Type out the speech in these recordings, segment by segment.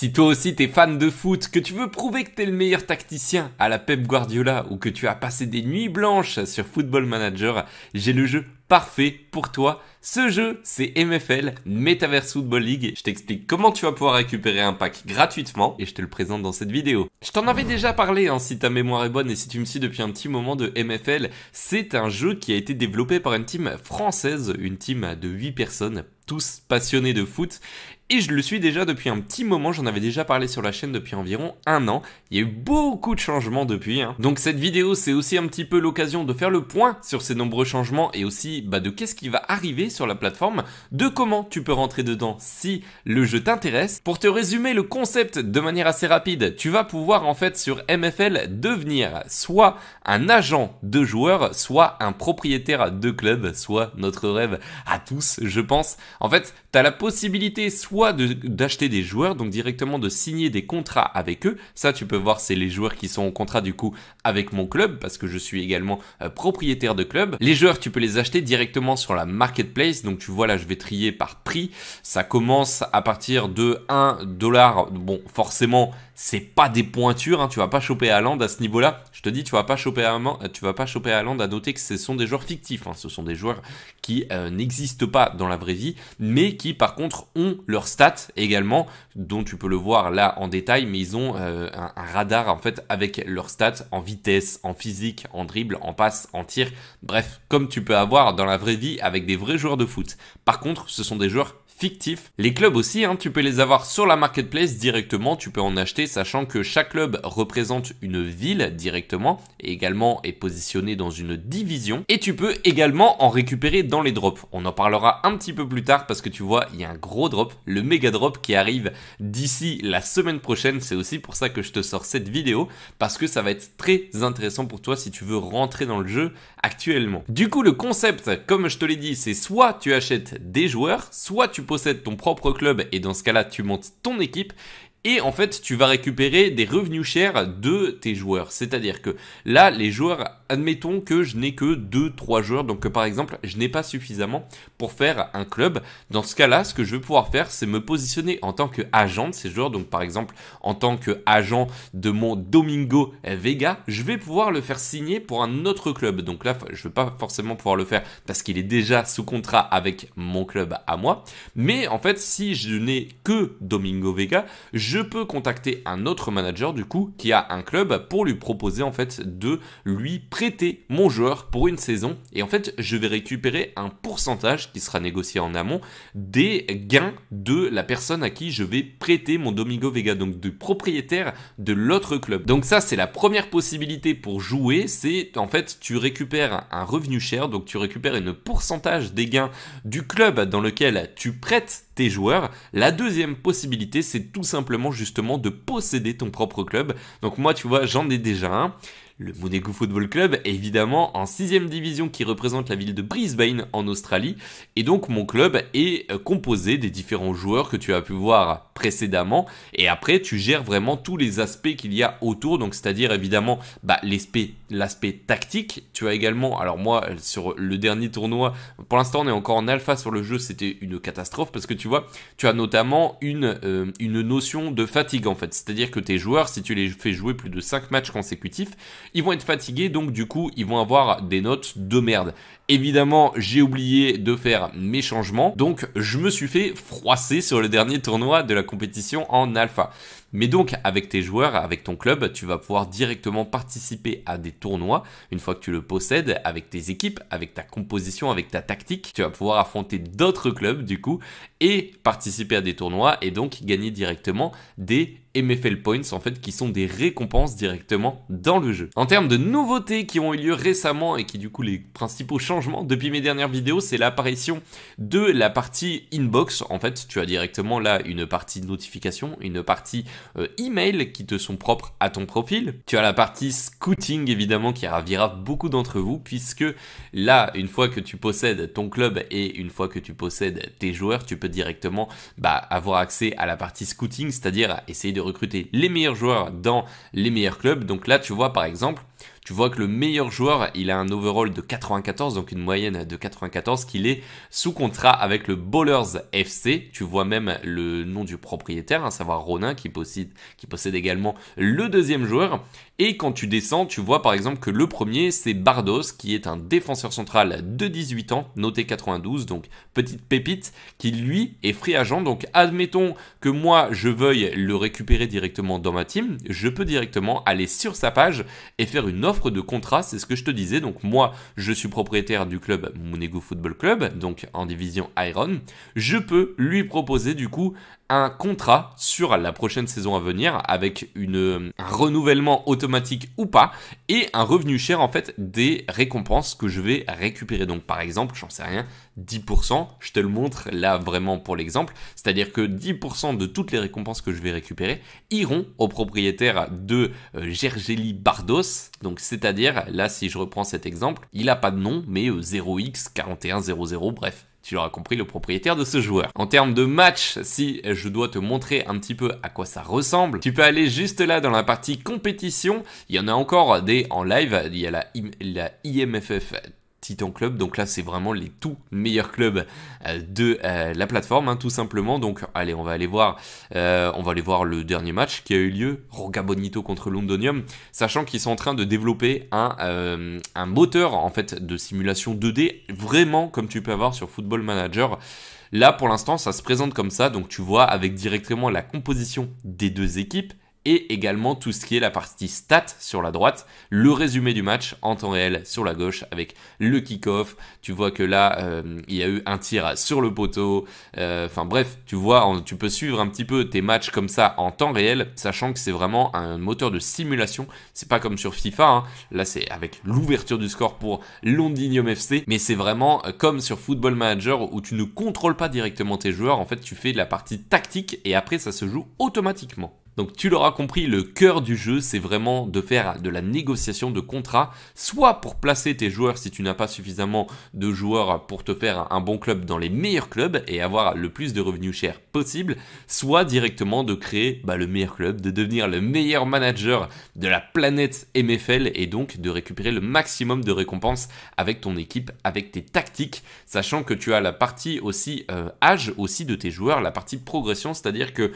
Si toi aussi t'es fan de foot, que tu veux prouver que t'es le meilleur tacticien à la Pep Guardiola ou que tu as passé des nuits blanches sur Football Manager, j'ai le jeu parfait pour toi. Ce jeu, c'est MFL, Metaverse Football League. Je t'explique comment tu vas pouvoir récupérer un pack gratuitement et je te le présente dans cette vidéo. Je t'en avais déjà parlé, hein, si ta mémoire est bonne et si tu me suis depuis un petit moment de MFL. C'est un jeu qui a été développé par une team française, une team de 8 personnes tous passionnés de foot et je le suis déjà depuis un petit moment, j'en avais déjà parlé sur la chaîne depuis environ un an, il y a eu beaucoup de changements depuis, hein. donc cette vidéo c'est aussi un petit peu l'occasion de faire le point sur ces nombreux changements et aussi bah, de qu'est-ce qui va arriver sur la plateforme, de comment tu peux rentrer dedans si le jeu t'intéresse. Pour te résumer le concept de manière assez rapide, tu vas pouvoir en fait sur MFL devenir soit un agent de joueur, soit un propriétaire de club, soit notre rêve à tous je pense. En fait, tu as la possibilité soit d'acheter des joueurs, donc directement de signer des contrats avec eux. Ça, tu peux voir, c'est les joueurs qui sont en contrat du coup avec mon club, parce que je suis également euh, propriétaire de club. Les joueurs, tu peux les acheter directement sur la marketplace. Donc tu vois là, je vais trier par prix. Ça commence à partir de 1 dollar. Bon, forcément, c'est pas des pointures, hein. tu vas pas choper Haaland à ce niveau-là. Je te dis, tu vas pas choper Haaland, euh, tu vas pas choper Haaland à noter que ce sont des joueurs fictifs, hein. ce sont des joueurs qui euh, n'existent pas dans la vraie vie, mais qui par contre ont leurs stats également, dont tu peux le voir là en détail, mais ils ont euh, un, radar en fait avec leurs stats en vitesse, en physique, en dribble, en passe, en tir, bref, comme tu peux avoir dans la vraie vie avec des vrais joueurs de foot. Par contre, ce sont des joueurs Fictif. Les clubs aussi, hein, tu peux les avoir sur la marketplace directement, tu peux en acheter, sachant que chaque club représente une ville directement et également est positionné dans une division. Et tu peux également en récupérer dans les drops. On en parlera un petit peu plus tard parce que tu vois, il y a un gros drop, le méga drop qui arrive d'ici la semaine prochaine. C'est aussi pour ça que je te sors cette vidéo parce que ça va être très intéressant pour toi si tu veux rentrer dans le jeu actuellement. Du coup, le concept, comme je te l'ai dit, c'est soit tu achètes des joueurs, soit tu possède ton propre club et dans ce cas-là, tu montes ton équipe et en fait tu vas récupérer des revenus chers de tes joueurs. C'est-à-dire que là les joueurs admettons que je n'ai que 2-3 joueurs, donc par exemple je n'ai pas suffisamment pour faire un club. Dans ce cas-là, ce que je vais pouvoir faire, c'est me positionner en tant qu'agent de ces joueurs. Donc par exemple, en tant qu'agent de mon Domingo Vega, je vais pouvoir le faire signer pour un autre club. Donc là, je ne vais pas forcément pouvoir le faire parce qu'il est déjà sous contrat avec mon club à moi. Mais en fait, si je n'ai que Domingo Vega, je peux contacter un autre manager du coup qui a un club pour lui proposer en fait de lui prêter mon joueur pour une saison et en fait je vais récupérer un pourcentage qui sera négocié en amont des gains de la personne à qui je vais prêter mon Domingo Vega, donc du propriétaire de l'autre club. Donc ça c'est la première possibilité pour jouer, c'est en fait tu récupères un revenu cher, donc tu récupères une pourcentage des gains du club dans lequel tu prêtes tes joueurs. La deuxième possibilité c'est tout simplement justement de posséder ton propre club. Donc moi tu vois j'en ai déjà un le Monego Football Club, évidemment en 6 division qui représente la ville de Brisbane en Australie. Et donc mon club est euh, composé des différents joueurs que tu as pu voir précédemment. Et après, tu gères vraiment tous les aspects qu'il y a autour. Donc c'est-à-dire évidemment bah, l'aspect tactique. Tu as également, alors moi sur le dernier tournoi, pour l'instant on est encore en alpha sur le jeu, c'était une catastrophe parce que tu vois, tu as notamment une, euh, une notion de fatigue en fait. C'est-à-dire que tes joueurs, si tu les fais jouer plus de 5 matchs consécutifs, ils vont être fatigués, donc du coup, ils vont avoir des notes de merde. Évidemment, j'ai oublié de faire mes changements, donc je me suis fait froisser sur le dernier tournoi de la compétition en alpha. Mais donc, avec tes joueurs, avec ton club, tu vas pouvoir directement participer à des tournois une fois que tu le possèdes, avec tes équipes, avec ta composition, avec ta tactique. Tu vas pouvoir affronter d'autres clubs, du coup, et participer à des tournois et donc gagner directement des MFL Points en fait qui sont des récompenses directement dans le jeu. En termes de nouveautés qui ont eu lieu récemment et qui du coup les principaux changements depuis mes dernières vidéos c'est l'apparition de la partie inbox en fait tu as directement là une partie notification, une partie emails euh, email qui te sont propres à ton profil. Tu as la partie scouting évidemment qui ravira beaucoup d'entre vous puisque là, une fois que tu possèdes ton club et une fois que tu possèdes tes joueurs, tu peux directement bah, avoir accès à la partie scouting, c'est-à-dire essayer de recruter les meilleurs joueurs dans les meilleurs clubs. Donc là, tu vois par exemple, tu vois que le meilleur joueur, il a un overall de 94, donc une moyenne de 94, qu'il est sous contrat avec le Bowlers FC. Tu vois même le nom du propriétaire, à savoir Ronin, qui possède, qui possède également le deuxième joueur. Et quand tu descends, tu vois par exemple que le premier, c'est Bardos, qui est un défenseur central de 18 ans, noté 92, donc petite pépite, qui lui est free agent. Donc admettons que moi, je veuille le récupérer directement dans ma team, je peux directement aller sur sa page et faire une offre de contrat, c'est ce que je te disais. Donc moi, je suis propriétaire du club Monego Football Club, donc en division Iron. Je peux lui proposer du coup un contrat sur la prochaine saison à venir avec une, un renouvellement automatique ou pas et un revenu cher en fait des récompenses que je vais récupérer. Donc par exemple, j'en sais rien, 10%, je te le montre là vraiment pour l'exemple, c'est-à-dire que 10% de toutes les récompenses que je vais récupérer iront au propriétaire de euh, Gergely Bardos, donc c'est-à-dire, là si je reprends cet exemple, il n'a pas de nom, mais 0x4100, euh, bref, tu l'auras compris, le propriétaire de ce joueur. En termes de match, si je dois te montrer un petit peu à quoi ça ressemble, tu peux aller juste là dans la partie compétition. Il y en a encore des en live. Il y a la IMFF Titan Club. Donc là, c'est vraiment les tout meilleurs clubs euh, de euh, la plateforme, hein, tout simplement. Donc, allez, on va aller voir, euh, on va aller voir le dernier match qui a eu lieu, Rogabonito Bonito contre Londonium, sachant qu'ils sont en train de développer un, un moteur en fait de simulation 2D, vraiment comme tu peux avoir sur Football Manager. Là, pour l'instant, ça se présente comme ça. Donc, tu vois avec directement la composition des deux équipes et également tout ce qui est la partie stat sur la droite, le résumé du match en temps réel sur la gauche avec le kick-off. Tu vois que là, euh, il y a eu un tir sur le poteau. Euh, enfin bref, tu vois, tu peux suivre un petit peu tes matchs comme ça en temps réel, sachant que c'est vraiment un moteur de simulation. C'est pas comme sur FIFA. Hein. Là, c'est avec l'ouverture du score pour Londinium FC, mais c'est vraiment euh, comme sur Football Manager où tu ne contrôles pas directement tes joueurs. En fait, tu fais de la partie tactique et après, ça se joue automatiquement. Donc tu l'auras compris, le cœur du jeu, c'est vraiment de faire de la négociation de contrats, soit pour placer tes joueurs si tu n'as pas suffisamment de joueurs pour te faire un bon club dans les meilleurs clubs et avoir le plus de revenus chers possible, soit directement de créer bah, le meilleur club, de devenir le meilleur manager de la planète MFL et donc de récupérer le maximum de récompenses avec ton équipe, avec tes tactiques, sachant que tu as la partie aussi euh, âge aussi de tes joueurs, la partie progression, c'est-à-dire que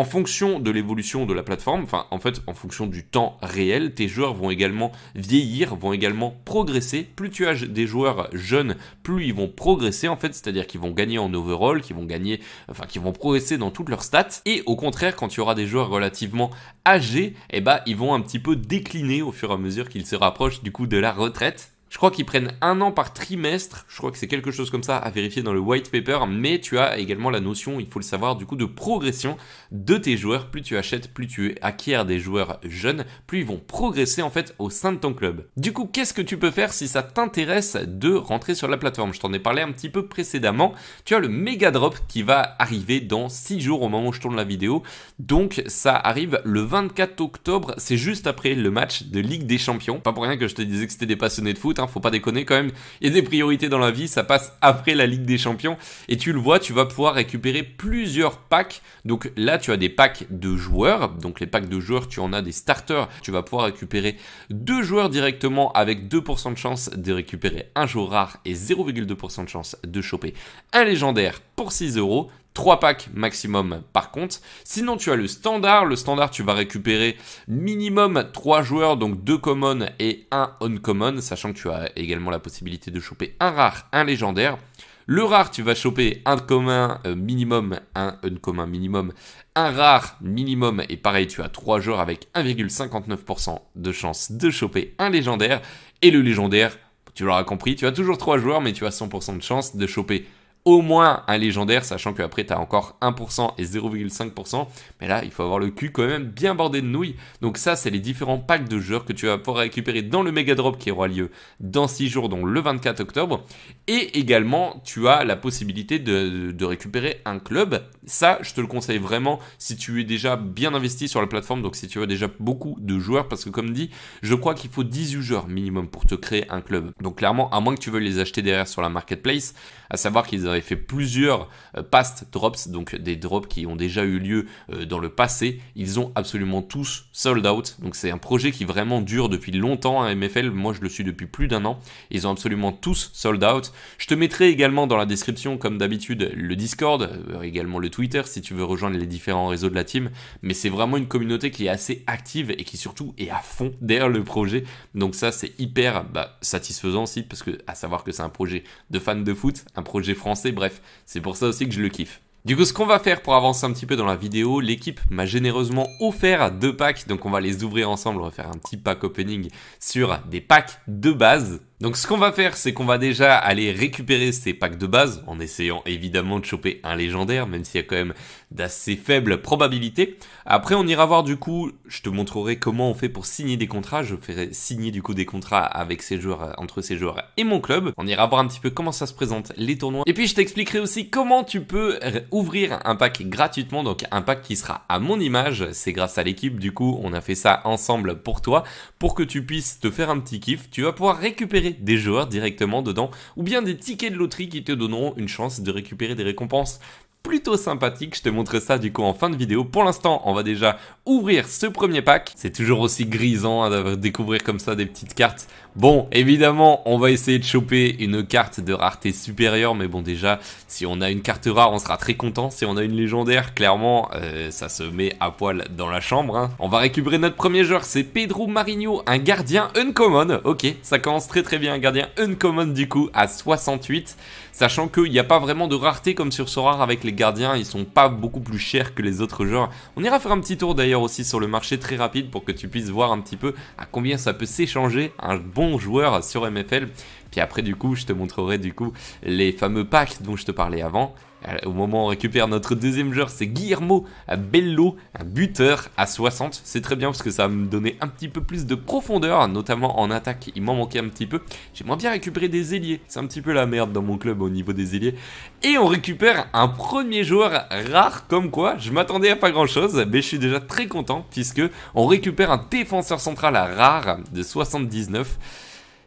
en fonction de l'évolution de la plateforme, enfin en fait en fonction du temps réel, tes joueurs vont également vieillir, vont également progresser. Plus tu as des joueurs jeunes, plus ils vont progresser en fait, c'est-à-dire qu'ils vont gagner en overall, qu'ils vont gagner, enfin qu'ils vont progresser dans toutes leurs stats. Et au contraire, quand tu auras des joueurs relativement âgés, eh ben ils vont un petit peu décliner au fur et à mesure qu'ils se rapprochent du coup de la retraite. Je crois qu'ils prennent un an par trimestre. Je crois que c'est quelque chose comme ça à vérifier dans le white paper. Mais tu as également la notion, il faut le savoir, du coup, de progression de tes joueurs. Plus tu achètes, plus tu acquiers des joueurs jeunes, plus ils vont progresser en fait au sein de ton club. Du coup, qu'est-ce que tu peux faire si ça t'intéresse de rentrer sur la plateforme Je t'en ai parlé un petit peu précédemment. Tu as le méga drop qui va arriver dans 6 jours au moment où je tourne la vidéo. Donc ça arrive le 24 octobre. C'est juste après le match de Ligue des Champions. Pas pour rien que je te disais que c'était des passionnés de foot hein. Hein, faut pas déconner quand même. Il y a des priorités dans la vie, ça passe après la Ligue des Champions. Et tu le vois, tu vas pouvoir récupérer plusieurs packs. Donc là, tu as des packs de joueurs. Donc les packs de joueurs, tu en as des starters. Tu vas pouvoir récupérer deux joueurs directement avec 2% de chance de récupérer un joueur rare et 0,2% de chance de choper un légendaire pour 6 euros. 3 packs maximum par contre. Sinon tu as le standard. Le standard tu vas récupérer minimum 3 joueurs, donc 2 common et 1 uncommon, sachant que tu as également la possibilité de choper un rare, un légendaire. Le rare, tu vas choper un commun euh, minimum, un uncommon minimum, un rare minimum, et pareil, tu as 3 joueurs avec 1,59% de chance de choper un légendaire. Et le légendaire, tu l'auras compris, tu as toujours 3 joueurs, mais tu as 100% de chance de choper au moins un légendaire, sachant qu'après tu as encore 1% et 0,5%. Mais là, il faut avoir le cul quand même bien bordé de nouilles. Donc ça, c'est les différents packs de joueurs que tu vas pouvoir récupérer dans le Mega drop qui aura lieu dans 6 jours, donc le 24 octobre. Et également, tu as la possibilité de, récupérer un club. Ça, je te le conseille vraiment si tu es déjà bien investi sur la plateforme, donc si tu as déjà beaucoup de joueurs, parce que comme dit, je crois qu'il faut 18 joueurs minimum pour te créer un club. Donc clairement, à moins que tu veuilles les acheter derrière sur la marketplace, à savoir qu'ils avait fait plusieurs euh, past drops, donc des drops qui ont déjà eu lieu euh, dans le passé, ils ont absolument tous sold out. Donc c'est un projet qui vraiment dure depuis longtemps à hein, MFL. Moi, je le suis depuis plus d'un an. Ils ont absolument tous sold out. Je te mettrai également dans la description, comme d'habitude, le Discord, euh, également le Twitter si tu veux rejoindre les différents réseaux de la team. Mais c'est vraiment une communauté qui est assez active et qui surtout est à fond derrière le projet. Donc ça, c'est hyper bah, satisfaisant aussi parce que à savoir que c'est un projet de fans de foot, un projet français bref, c'est pour ça aussi que je le kiffe. Du coup, ce qu'on va faire pour avancer un petit peu dans la vidéo, l'équipe m'a généreusement offert deux packs, donc on va les ouvrir ensemble, on va faire un petit pack opening sur des packs de base donc ce qu'on va faire, c'est qu'on va déjà aller récupérer ces packs de base, en essayant évidemment de choper un légendaire, même s'il y a quand même d'assez faibles probabilités. Après, on ira voir du coup, je te montrerai comment on fait pour signer des contrats, je ferai signer du coup des contrats avec ces joueurs, entre ces joueurs et mon club. On ira voir un petit peu comment ça se présente, les tournois. Et puis je t'expliquerai aussi comment tu peux ouvrir un pack gratuitement, donc un pack qui sera à mon image, c'est grâce à l'équipe, du coup on a fait ça ensemble pour toi, pour que tu puisses te faire un petit kiff. Tu vas pouvoir récupérer des joueurs directement dedans, ou bien des tickets de loterie qui te donneront une chance de récupérer des récompenses plutôt sympathique. Je te montre ça du coup en fin de vidéo. Pour l'instant, on va déjà ouvrir ce premier pack. C'est toujours aussi grisant de découvrir comme ça des petites cartes. Bon, évidemment, on va essayer de choper une carte de rareté supérieure. Mais bon, déjà, si on a une carte rare, on sera très content. Si on a une légendaire, clairement, euh, ça se met à poil dans la chambre. Hein. On va récupérer notre premier joueur. C'est Pedro Marinho, un gardien uncommon. Ok, ça commence très très bien. Un gardien uncommon du coup à 68. Sachant qu'il n'y a pas vraiment de rareté comme sur ce rare avec les les gardiens, ils sont pas beaucoup plus chers que les autres joueurs On ira faire un petit tour d'ailleurs aussi sur le marché très rapide pour que tu puisses voir un petit peu à combien ça peut s'échanger un bon joueur sur MFL. Puis après du coup, je te montrerai du coup les fameux packs dont je te parlais avant. Euh, au moment où on récupère notre deuxième joueur, c'est Guillermo Bello, un buteur à 60. C'est très bien parce que ça va me donner un petit peu plus de profondeur, notamment en attaque. Il m'en manquait un petit peu. J'aimerais bien récupérer des ailiers. C'est un petit peu la merde dans mon club au niveau des ailiers. Et on récupère un premier joueur rare, comme quoi je m'attendais à pas grand chose, mais je suis déjà très content puisque on récupère un défenseur central rare de 79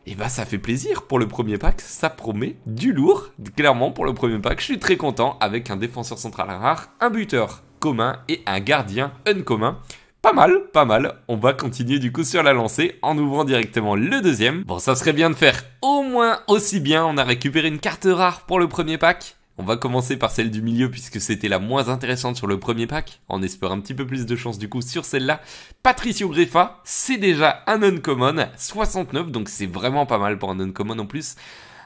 et eh bah ben, ça fait plaisir pour le premier pack, ça promet du lourd. Clairement pour le premier pack, je suis très content avec un défenseur central rare, un buteur commun et un gardien uncommon, Pas mal, pas mal. On va continuer du coup sur la lancée en ouvrant directement le deuxième. Bon, ça serait bien de faire au moins aussi bien. On a récupéré une carte rare pour le premier pack. On va commencer par celle du milieu puisque c'était la moins intéressante sur le premier pack. On espère un petit peu plus de chance du coup sur celle-là. Patricio Greffa, c'est déjà un uncommon, 69, donc c'est vraiment pas mal pour un uncommon en plus.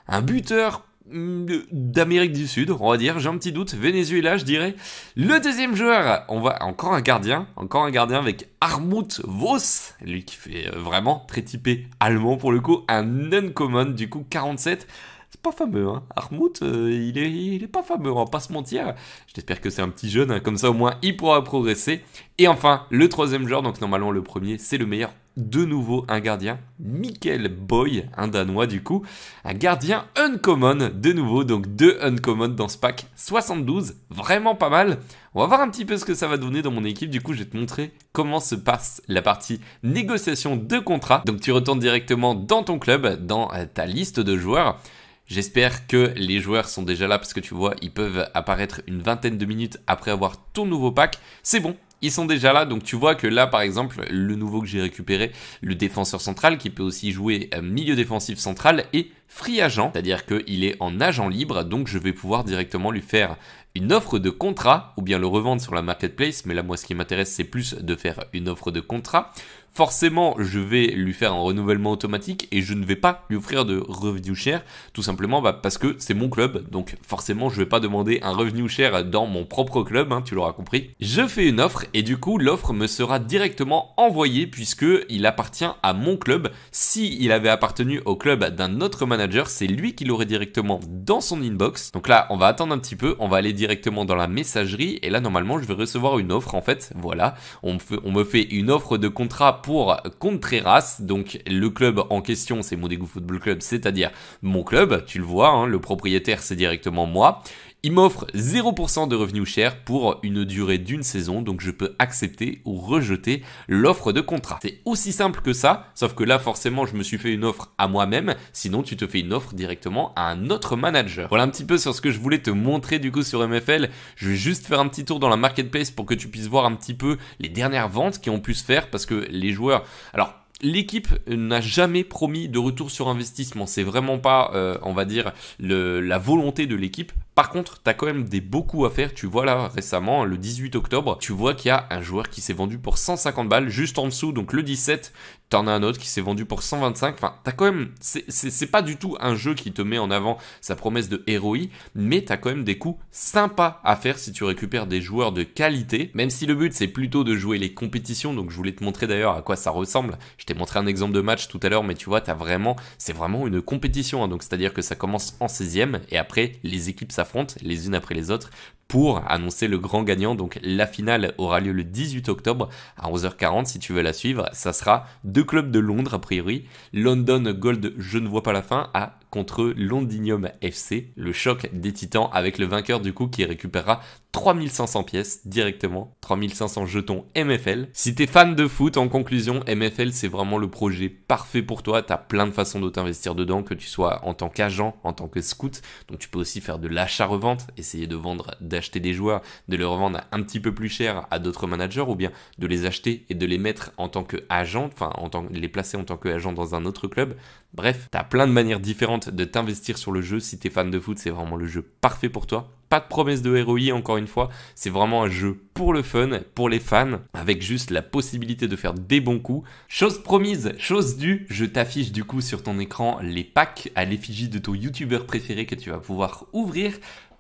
Un buteur mm, d'Amérique du Sud, on va dire, j'ai un petit doute, Venezuela je dirais. Le deuxième joueur, on va encore un gardien, encore un gardien avec Armut Voss, lui qui fait euh, vraiment très typé allemand pour le coup, un uncommon du coup 47 pas fameux. Hein. Euh, il, est, pas fameux, on va pas se mentir. J'espère que c'est un petit jeune, hein. comme ça au moins il pourra progresser. Et enfin, le troisième joueur, donc normalement le premier, c'est le meilleur. De nouveau un gardien, Michael Boy, un Danois du coup. Un gardien uncommon, de nouveau, donc deux uncommon dans ce pack 72, vraiment pas mal. On va voir un petit peu ce que ça va donner dans mon équipe, du coup je vais te montrer comment se passe la partie négociation de contrat. Donc tu retournes directement dans ton club, dans euh, ta liste de joueurs. J'espère que les joueurs sont déjà là parce que tu vois, ils peuvent apparaître une vingtaine de minutes après avoir ton nouveau pack. C'est bon, ils sont déjà là. Donc tu vois que là, par exemple, le nouveau que j'ai récupéré, le défenseur central, qui peut aussi jouer euh, milieu défensif central, est free agent, c'est-à-dire qu'il est en agent libre, donc je vais pouvoir directement lui faire une offre de contrat, ou bien le revendre sur la marketplace, mais là moi ce qui m'intéresse c'est plus de faire une offre de contrat forcément, je vais lui faire un renouvellement automatique et je ne vais pas lui offrir de revenu cher. tout simplement bah, parce que c'est mon club. Donc forcément, je ne vais pas demander un revenu cher dans mon propre club, hein, tu l'auras compris. Je fais une offre et du coup, l'offre me sera directement envoyée puisque il appartient à mon club. S'il il avait appartenu au club d'un autre manager, c'est lui qui l'aurait directement dans son inbox. Donc là, on va attendre un petit peu, on va aller directement dans la messagerie et là, normalement, je vais recevoir une offre en fait. Voilà, on me fait, on me fait une offre de contrat pour pour Contreras. Donc le club en question, c'est Mondego Football Club, c'est-à-dire mon club. Tu le vois, hein, le propriétaire, c'est directement moi. Il m'offre 0% de revenus cher pour une durée d'une saison, donc je peux accepter ou rejeter l'offre de contrat. C'est aussi simple que ça, sauf que là forcément je me suis fait une offre à moi-même, sinon tu te fais une offre directement à un autre manager. Voilà un petit peu sur ce que je voulais te montrer du coup sur MFL. Je vais juste faire un petit tour dans la marketplace pour que tu puisses voir un petit peu les dernières ventes qui ont pu se faire parce que les joueurs... Alors l'équipe n'a jamais promis de retour sur investissement. C'est vraiment pas, euh, on va dire, la volonté de l'équipe. Par contre, tu as quand même des beaucoup à faire. Tu vois là récemment, le 18 octobre, tu vois qu'il y a un joueur qui s'est vendu pour 150 balles juste en dessous. Donc le 17, en as un autre qui s'est vendu pour 125. Enfin, t'as quand même. C'est pas du tout un jeu qui te met en avant sa promesse de héroï, mais as quand même des coups sympas à faire si tu récupères des joueurs de qualité. Même si le but c'est plutôt de jouer les compétitions. Donc je voulais te montrer d'ailleurs à quoi ça ressemble. Je t'ai montré un exemple de match tout à l'heure, mais tu vois, t'as vraiment. C'est vraiment une compétition. Hein. donc c'est à dire que ça commence en 16 e et après les équipes ça les unes après les autres pour annoncer le grand gagnant. Donc la finale aura lieu le 18 octobre à 11h40 si tu veux la suivre. Ça sera deux clubs de Londres a priori. London Gold, je ne vois pas la fin, à contre Londinium FC. Le choc des titans avec le vainqueur du coup qui récupérera 3500 pièces directement, 3500 jetons MFL. Si t'es fan de foot, en conclusion, MFL c'est vraiment le projet parfait pour toi. T'as plein de façons de t'investir dedans, que tu sois en tant qu'agent, en tant que scout. Donc tu peux aussi faire de l'achat-revente, essayer de vendre, d'acheter des joueurs, de les revendre un petit peu plus cher à d'autres managers, ou bien de les acheter et de les mettre en tant qu'agent, enfin en tant les placer en tant qu'agent dans un autre club. Bref, t'as plein de manières différentes de t'investir sur le jeu. Si t'es fan de foot, c'est vraiment le jeu parfait pour toi pas de promesse de ROI encore une fois, c'est vraiment un jeu pour le fun, pour les fans, avec juste la possibilité de faire des bons coups. Chose promise, chose due, je t'affiche du coup sur ton écran les packs à l'effigie de ton youtubeur préféré que tu vas pouvoir ouvrir.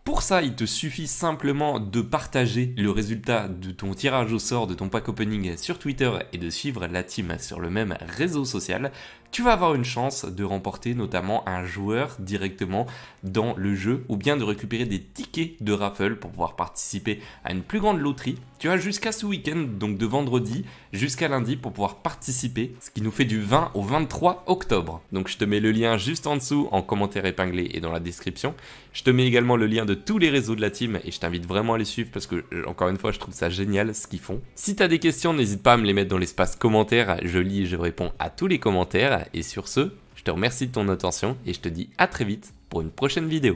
Pour ça, il te suffit simplement de partager le résultat de ton tirage au sort de ton pack opening sur Twitter et de suivre la team sur le même réseau social tu vas avoir une chance de remporter notamment un joueur directement dans le jeu ou bien de récupérer des tickets de raffle pour pouvoir participer à une plus grande loterie. Tu as jusqu'à ce week-end, donc de vendredi jusqu'à lundi pour pouvoir participer, ce qui nous fait du 20 au 23 octobre. Donc je te mets le lien juste en dessous en commentaire épinglé et dans la description. Je te mets également le lien de tous les réseaux de la team et je t'invite vraiment à les suivre parce que euh, encore une fois je trouve ça génial ce qu'ils font. Si tu as des questions n'hésite pas à me les mettre dans l'espace commentaire, je lis et je réponds à tous les commentaires et sur ce, je te remercie de ton attention et je te dis à très vite pour une prochaine vidéo.